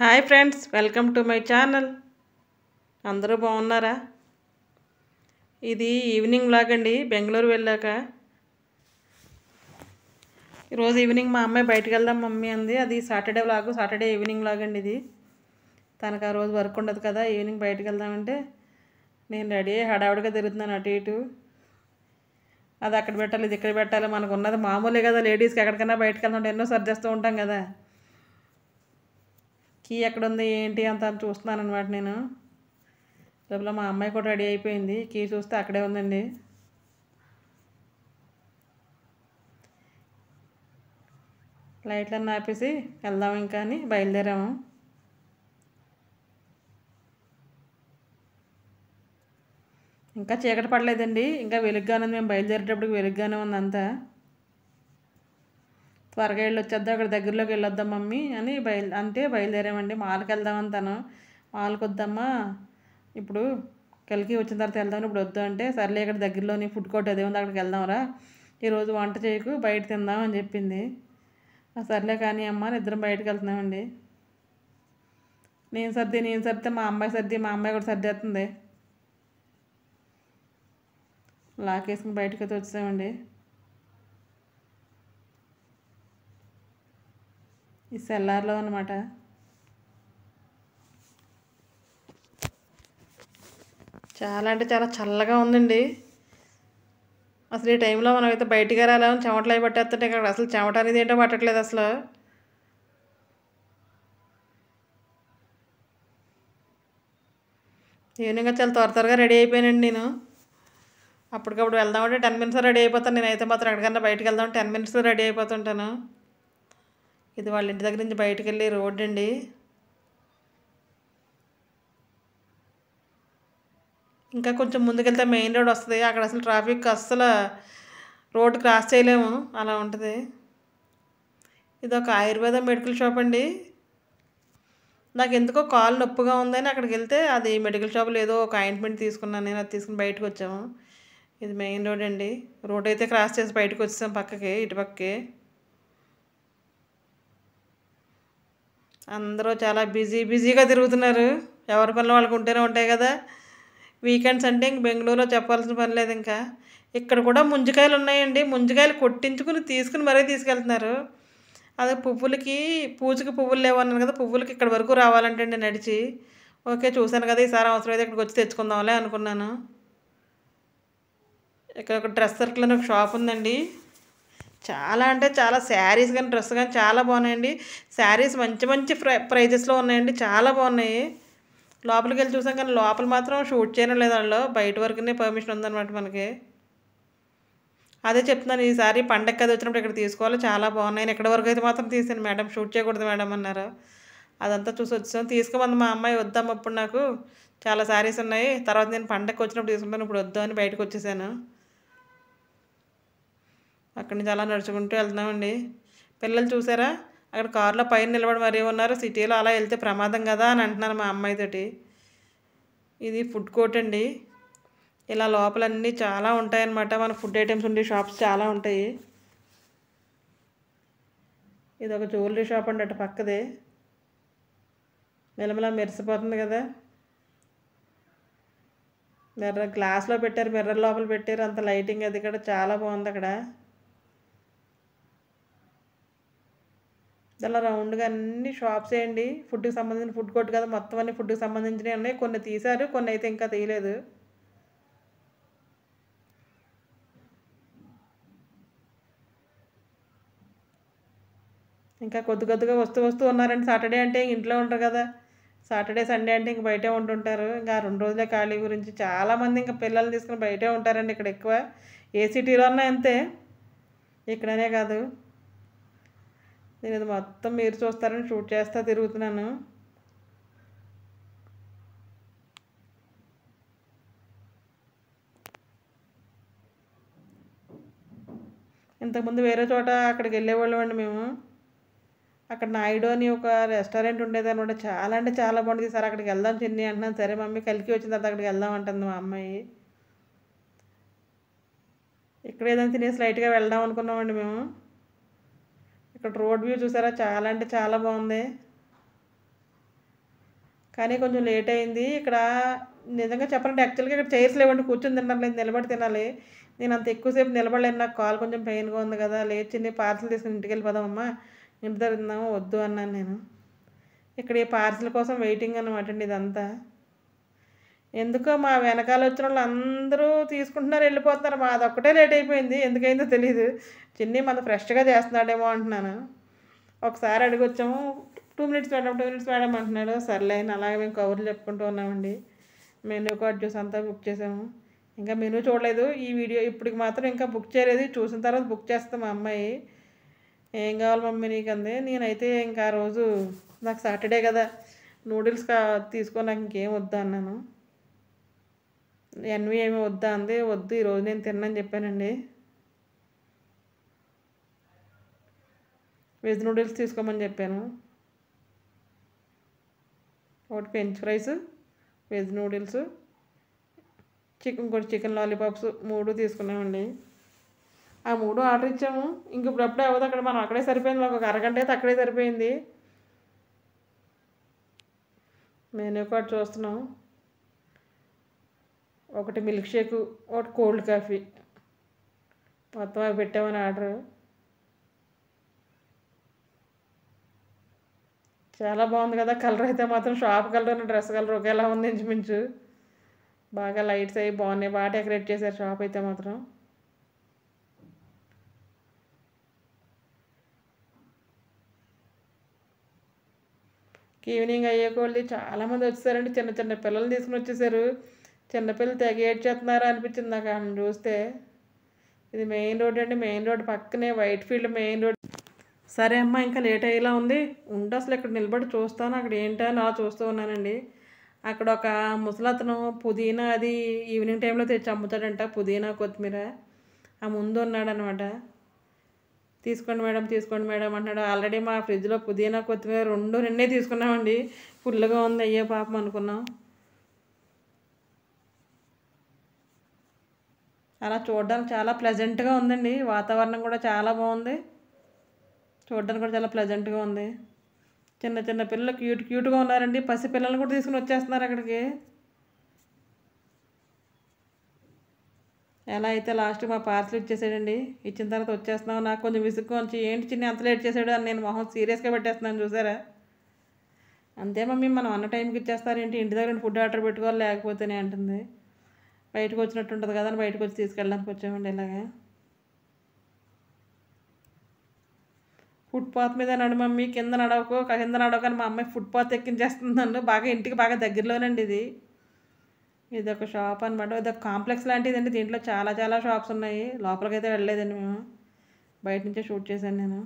hi friends welcome to my channel అందరూ బాగున్నారా ఇది ఈవినింగ్ బ్లాగ్ అండి బెంగళూరు వెళ్ళాక ఈరోజు ఈవినింగ్ మా అమ్మాయి బయటకు వెళ్దాం మమ్మీ అంది అది Saturday blog Saturday evening blog అండి ఇది తనకు ఆ రోజు వర్క్ ఉండదు కదా ఈవినింగ్ బయటకు వెళ్దామంటే నేను రెడీ హడావుడిగా తిరుగుతున్నాను అటు ఇటు అది అక్కడ పెట్టాలి ఇది ఇక్కడ పెట్టాలి మనకు ఉన్నది మామూలే కదా లేడీస్కి ఎక్కడికైనా బయటకు వెళ్దాం ఎన్నో సర్దేస్తూ ఉంటాం కదా కీ ఎక్కడ ఉంది ఏంటి అంత చూస్తున్నాను అనమాట నేను లోపల మా అమ్మాయి కూడా రెడీ అయిపోయింది కీ చూస్తే అక్కడే ఉందండి లైట్లన్నీ ఆపేసి వెళ్దాం ఇంకా అని బయలుదేరాము ఇంకా చీకటి పడలేదండి ఇంకా వెలుగ్గానే మేము బయలుదేరేటప్పుడు వెలుగ్గానే అంతా త్వరగా వెళ్ళొచ్చేద్దాం అక్కడ దగ్గరలోకి వెళ్ళొద్దాం మమ్మీ అని బయలు అంటే బయలుదేరామండి మాల్కి వెళ్దామని తను మాల్కి వద్దమ్మా ఇప్పుడు కలికి వచ్చిన తర్వాత వెళ్దాం ఇప్పుడు వద్దు అంటే సర్లే ఇక్కడ దగ్గరలోని ఫుడ్ కోర్ట్ అదే ఉంది అక్కడికి వెళ్దాంరా ఈరోజు వంట చేయకు బయట తిందాం అని చెప్పింది సర్లే కానీ అమ్మ ఇద్దరం బయటకు వెళ్తున్నామండి నేను సర్ది నేను సర్దితే మా అమ్మాయి సర్ది మా అమ్మాయి కూడా సర్దేస్తుంది లాకేసుకుని బయటకు అయితే వచ్చామండి ఈ సెల్లార్లో అనమాట చాలా అంటే చాలా చల్లగా ఉందండి అసలు ఈ టైంలో మనం అయితే బయటికి రాలేము చెమటలు అవి పట్టేస్తుంటే ఇక్కడ అసలు చెమట అనేది ఏంటో పట్టట్లేదు అసలు ఈవినింగ్ చాలా త్వర త్వరగా రెడీ అయిపోయానండి నేను అప్పటికప్పుడు వెళ్దామంటే టెన్ మినిట్స్ రెడీ అయిపోతాను నేనైతే మాత్రం ఎక్కడికన్నా బయటకు వెళ్దాం టెన్ మినిట్స్లో రెడీ అయిపోతుంటాను ఇది వాళ్ళ ఇంటి దగ్గర నుంచి బయటకు వెళ్ళి రోడ్ అండి ఇంకా కొంచెం ముందుకెళ్తే మెయిన్ రోడ్ వస్తుంది అక్కడ అసలు ట్రాఫిక్ అస్సలు రోడ్ క్రాస్ చేయలేము అలా ఉంటుంది ఇది ఒక ఆయుర్వేద మెడికల్ షాప్ అండి నాకు ఎందుకో కాలు నొప్పుగా ఉందని అక్కడికి వెళ్తే అది మెడికల్ షాప్లో ఏదో ఒక ఆయింట్మెంట్ తీసుకున్నాను నేను అది తీసుకుని బయటకు వచ్చాము ఇది మెయిన్ రోడ్ అండి రోడ్ అయితే క్రాస్ చేసి బయటకు వచ్చాం పక్కకి ఇటుపక్కకి అందరూ చాలా బిజీ బిజీగా తిరుగుతున్నారు ఎవరి పనులు వాళ్ళకు ఉంటేనే ఉంటాయి కదా వీకెండ్స్ అంటే ఇంక బెంగళూరులో చెప్పాల్సిన పని లేదు ఇంకా ఇక్కడ కూడా ముంజకాయలు ఉన్నాయండి ముంజకాయలు కొట్టించుకుని తీసుకుని మరీ తీసుకెళ్తున్నారు అదే పువ్వులకి పూజకి పువ్వులు లేవన్నాను కదా పువ్వులకి ఇక్కడ వరకు రావాలంటే నడిచి ఓకే చూశాను కదా ఈసారి అవసరం అయితే ఇక్కడికి వచ్చి తెచ్చుకుందాంలే అనుకున్నాను ఇక్కడ ఒక డ్రెస్ సర్కిల్ అని ఒక షాప్ ఉందండి చాలా అంటే చాలా శారీస్ కానీ డ్రెస్ కానీ చాలా బాగున్నాయండి శారీస్ మంచి మంచి ప్రై ప్రైజెస్లో ఉన్నాయండి చాలా బాగున్నాయి లోపలికి వెళ్ళి చూసాం కానీ లోపల మాత్రం షూట్ చేయడం లేదు వాళ్ళు బయట వరకునే పర్మిషన్ ఉందన్నమాట మనకి అదే చెప్తున్నాను ఈసారి పండగ అది వచ్చినప్పుడు ఇక్కడ తీసుకోవాలి చాలా బాగున్నాయి ఎక్కడ వరకు అయితే మాత్రం తీసాను మేడం షూట్ చేయకూడదు మేడం అన్నారు అదంతా చూసి వచ్చాం తీసుకోమంది మా అమ్మాయి వద్దాం అప్పుడు నాకు చాలా శారీస్ ఉన్నాయి తర్వాత నేను పండగకి వచ్చినప్పుడు తీసుకుంటాను ఇప్పుడు వద్దాం అని బయటకు వచ్చేసాను అక్కడి నుంచి అలా నడుచుకుంటూ వెళ్తున్నామండి పిల్లలు చూసారా అక్కడ కారులో పైన నిలబడి మరీ ఉన్నారు సిటీలో అలా వెళ్తే ప్రమాదం కదా అని అంటున్నారు మా అమ్మాయితోటి ఇది ఫుడ్ కోర్ట్ అండి ఇలా లోపలన్నీ చాలా ఉంటాయన్నమాట మన ఫుడ్ ఐటమ్స్ ఉండే షాప్స్ చాలా ఉంటాయి ఇది ఒక జ్యువెలరీ షాప్ అండి అటు పక్కదే మెలమెల మెరిసిపోతుంది కదా మెర్ర గ్లాస్లో పెట్టారు మిర్రర్ లోపల పెట్టారు అంత లైటింగ్ అది ఇక్కడ చాలా బాగుంది అక్కడ ఇలా రౌండ్గా అన్ని షాప్స్ వేయండి ఫుడ్కి సంబంధించిన ఫుడ్ కోర్ట్ కదా మొత్తం అన్ని ఫుడ్కి సంబంధించినవి ఉన్నాయి కొన్ని తీశారు కొన్ని అయితే ఇంకా తీయలేదు ఇంకా కొద్ది కొద్దిగా వస్తూ వస్తూ ఉన్నారండి సాటర్డే అంటే ఇంట్లో ఉంటారు కదా సాటర్డే సండే అంటే ఇంక బయటే ఉంటుంటారు ఇంకా రెండు రోజులే ఖాళీ గురించి చాలామంది ఇంకా పిల్లల్ని తీసుకుని బయటే ఉంటారండి ఇక్కడ ఎక్కువ ఏ సిటీలో ఉన్నాయంతే అంతే ఇక్కడనే కాదు నేను ఇది మొత్తం మీరు చూస్తారని షూట్ చేస్తా తిరుగుతున్నాను ఇంతకుముందు వేరే చోట అక్కడికి వాళ్ళం అండి మేము అక్కడ నాయుడు అని ఒక రెస్టారెంట్ ఉండేది అనమాట చాలా అంటే చాలా బాగుంటుంది సార్ అక్కడికి వెళ్దాం చిన్ని అంటున్నాను సరే మమ్మీ కలికి వచ్చిన తర్వాత అక్కడికి వెళ్దాం అంటుంది మా అమ్మాయి ఇక్కడ ఏదైనా తినేసి లైట్గా వెళ్దాం అనుకున్నామండి మేము ఇక్కడ రోడ్ వ్యూ చూసారా చాలా అంటే చాలా బాగుంది కానీ కొంచెం లేట్ అయింది ఇక్కడ నిజంగా చెప్పాలంటే యాక్చువల్గా ఇక్కడ చైర్స్ లేవండి కూర్చొని లేదు నిలబడి తినాలి నేను అంత ఎక్కువసేపు నిలబడలేను నాకు కాలు కొంచెం పెయిన్గా ఉంది కదా లేచి పార్సల్ తీసుకుని ఇంటికి వెళ్ళిపోదామమ్మా ఇంటి దగ్గర వద్దు అన్నాను నేను ఇక్కడ ఈ పార్సల్ కోసం వెయిటింగ్ అనమాట అండి ఇదంతా ఎందుకో మా వెనకాల వచ్చిన వాళ్ళు అందరూ తీసుకుంటున్నారు వెళ్ళిపోతున్నారు మాది ఒక్కటే లేట్ అయిపోయింది ఎందుకైందో తెలియదు చిన్ని మన ఫ్రెష్గా చేస్తున్నాడేమో అంటున్నాను ఒకసారి అడిగి వచ్చాము two minutes madam two minutes madam అంటున్నాడు సర్లే అలాగే మేము కవర్లు చెప్పుకుంటూ ఉన్నామండి మెనూ కార్డ్ జ్యూస్ అంతా బుక్ చేసాము ఇంకా మెనూ చూడలేదు ఈ వీడియో ఇప్పటికి మాత్రం ఇంకా బుక్ చేయలేదు చూసిన తర్వాత బుక్ చేస్తాం మా అమ్మాయి ఏం కావాలి మమ్మీ నీకు నేనైతే ఇంకా ఆ రోజు నాకు సాటర్డే కదా నూడిల్స్ కా తీసుకొని నాకు ఇంకేం వద్దు అన్నాను ఎన్వి ఏమి వద్దా అంది వద్దు ఈరోజు నేను తిన్నాను చెప్పానండి వెజ్ నూడిల్స్ తీసుకోమని చెప్పాను ఒకటి french fries veg noodles chicken ఇంకోటి చికెన్ లాలీపాప్స్ మూడు తీసుకున్నామండి ఆ మూడు ఆర్డర్ ఇచ్చాము ఇంక ఇప్పుడు అప్పుడే అవ్వదు అక్కడ మనం అక్కడే సరిపోయింది మాకు ఒక అరగంట అయితే అక్కడే సరిపోయింది మెనూ కార్డు చూస్తున్నాం ఒకటి మిల్క్ షేక్ ఒకటి కోల్డ్ కాఫీ మొత్తం అవి పెట్టామని ఆర్డర్ చాలా బాగుంది కదా కలర్ అయితే మాత్రం షాప్ కలర్ డ్రెస్ కలర్ ఒకేలా ఉంది ఇంచుమించు బాగా లైట్స్ అవి బాగున్నాయి బాగా డెకరేట్ చేశారు షాప్ అయితే మాత్రం ఈవినింగ్ అయ్యే కొలది చాలామంది వచ్చేసారండి చిన్న చిన్న పిల్లలు తీసుకుని వచ్చేసారు చిన్నపిల్లలు తెగ ఏడ్చేస్తున్నారా అనిపించింది నాకు ఆమె చూస్తే ఇది మెయిన్ రోడ్ అండి మెయిన్ రోడ్ పక్కనే వైట్ ఫీల్డ్ మెయిన్ రోడ్ సరే అమ్మ ఇంకా లేట్ అయ్యేలా ఉంది ఉంటే అసలు ఇక్కడ నిలబడి చూస్తాను అక్కడ ఏంటని అలా చూస్తూ ఉన్నానండి అక్కడ ఒక ముసలతను పుదీనా అది ఈవినింగ్ టైంలో తెచ్చి అమ్ముతాడంట పుదీనా కొత్తిమీర ఆ ముందు ఉన్నాడనమాట తీసుకోండి మేడం తీసుకోండి మేడం అంటున్నాడు ఆల్రెడీ మా ఫ్రిడ్జ్లో పుదీనా కొత్తిమీర రెండు నిన్నే తీసుకున్నామండి ఫుల్గా ఉంది అయ్యే పాపం అనుకున్నాం అలా చూడడానికి చాలా ప్లెజెంట్గా ఉందండి వాతావరణం కూడా చాలా బాగుంది చూడడానికి కూడా చాలా ప్లెజెంట్గా ఉంది చిన్న చిన్న పిల్లలు క్యూట్ క్యూట్గా ఉన్నారండి పసి పిల్లల్ని కూడా తీసుకుని వచ్చేస్తున్నారు అక్కడికి ఎలా అయితే లాస్ట్ మా పార్సల్ ఇచ్చేసాడండి ఇచ్చిన తర్వాత వచ్చేస్తున్నావు నాకు కొంచెం విసుగు వచ్చి ఏంటి చిన్న ఎంత లేట్ చేసాడు అని నేను మొహం సీరియస్గా పెట్టేస్తున్నాను చూసారా అంతే మమ్మీ మనం అన్న టైంకి ఇచ్చేస్తారేంటి ఇంటి దగ్గర ఫుడ్ ఆర్డర్ పెట్టుకోవాలి లేకపోతేనే అంటుంది బయటకు వచ్చినట్టు ఉంటుంది కదా అని బయటకు వచ్చి తీసుకెళ్ళడానికి వచ్చామండి ఇలాగే ఫుట్పాత్ మీద నడు మమ్మీ కింద నడవకు కింద అని మా అమ్మాయి ఫుట్పాత్ ఎక్కించేస్తుందండి బాగా ఇంటికి బాగా దగ్గరలోనండి ఇది ఇది ఒక షాప్ అనమాట ఇది ఒక కాంప్లెక్స్ లాంటిది అండి దీంట్లో చాలా చాలా షాప్స్ ఉన్నాయి లోపలికైతే వెళ్ళలేదండి మేము బయట నుంచే షూట్ చేశాను నేను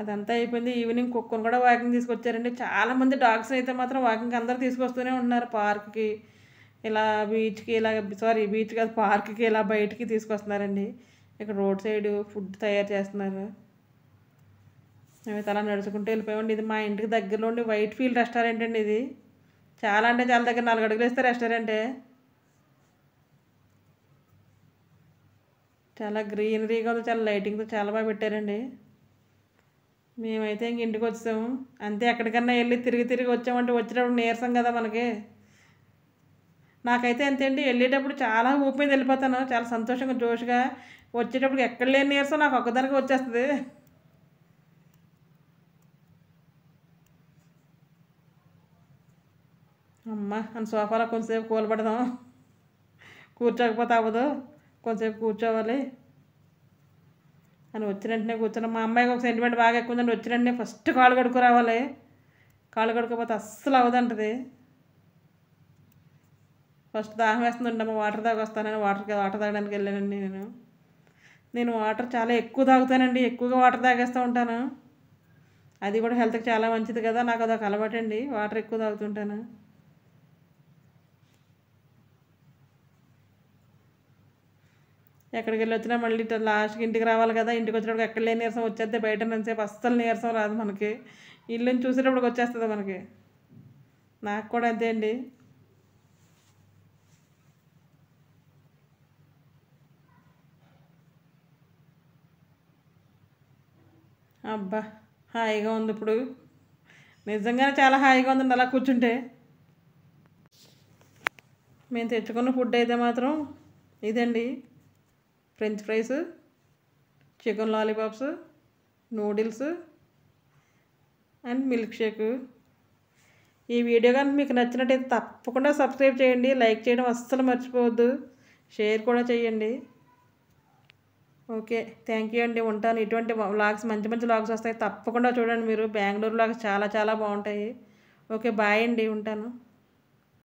అదంతా అయిపోయింది ఈవినింగ్ కుక్కను కూడా వాకింగ్ తీసుకొచ్చారండి చాలామంది డాగ్స్ అయితే మాత్రం వాకింగ్ అందరు తీసుకొస్తూనే ఉన్నారు పార్క్కి ఇలా బీచ్కి ఇలా సారీ బీచ్ కాదు పార్క్కి ఇలా బయటికి తీసుకొస్తున్నారండి ఇక్కడ రోడ్ సైడ్ ఫుడ్ తయారు చేస్తున్నారు అలా నడుచుకుంటూ వెళ్ళిపోయామండి ఇది మా ఇంటికి దగ్గరలో ఉండి వైట్ ఫీల్డ్ రెస్టారెంట్ అండి ఇది చాలా అంటే చాలా దగ్గర నాలుగు అడుగులు వేస్తే రెస్టారెంటే చాలా గ్రీనరీగా ఉంది చాలా లైటింగ్తో చాలా బాగా పెట్టారండి మేమైతే ఇంక ఇంటికి వచ్చాము అంతే ఎక్కడికన్నా వెళ్ళి తిరిగి తిరిగి వచ్చామంటే వచ్చేటప్పుడు నీరసం కదా మనకి నాకైతే అండి వెళ్ళేటప్పుడు చాలా ఊపి మీద వెళ్ళిపోతాను చాలా సంతోషంగా జోష్గా వచ్చేటప్పుడు ఎక్కడ లేని నీరసం నాకు ఒక్కదానికి వచ్చేస్తుంది అమ్మ అని సోఫాలో కొంతసేపు కూలబడదాం కూర్చోకపోతే అవ్వదు కొంతసేపు కూర్చోవాలి అని వచ్చిన వెంటనే కూర్చున్న మా అమ్మాయికి ఒక సెంటిమెంట్ బాగా ఎక్కువ ఉందండి వచ్చిన వెంటనే ఫస్ట్ కాలు కడుకు రావాలి కాలు కడుక్కోపోతే అస్సలు అవదంటది ఫస్ట్ దాహం వేస్తుందండి వాటర్ తాగొస్తానని వాటర్ వాటర్ తాగడానికి వెళ్ళానండి నేను నేను వాటర్ చాలా ఎక్కువ తాగుతానండి ఎక్కువగా వాటర్ తాగేస్తూ ఉంటాను అది కూడా హెల్త్కి చాలా మంచిది కదా నాకు అదొక అండి వాటర్ ఎక్కువ తాగుతుంటాను ఎక్కడికి వెళ్ళి వచ్చినా మళ్ళీ లాస్ట్కి ఇంటికి రావాలి కదా ఇంటికి వచ్చినప్పుడు ఎక్కడ లేని నీరసం వచ్చేస్తే బయట నన్సేపు అస్సలు నీరసం రాదు మనకి ఇల్లుని చూసేటప్పుడు వచ్చేస్తుంది మనకి నాకు కూడా అంతే అండి అబ్బా హాయిగా ఉంది ఇప్పుడు నిజంగానే చాలా హాయిగా ఉందండి అలా కూర్చుంటే మేము తెచ్చుకున్న ఫుడ్ అయితే మాత్రం ఇదండి french fries chicken lollipops noodles and milk shake ఈ వీడియో కానీ మీకు నచ్చినట్టయితే తప్పకుండా సబ్స్క్రైబ్ చేయండి లైక్ చేయడం అస్సలు మర్చిపోవద్దు షేర్ కూడా చేయండి ఓకే థ్యాంక్ యూ అండి ఉంటాను ఇటువంటి వ్లాగ్స్ మంచి మంచి వ్లాగ్స్ వస్తాయి తప్పకుండా చూడండి మీరు బెంగళూరు వ్లాగ్స్ చాలా చాలా బాగుంటాయి ఓకే బాయ్ అండి ఉంటాను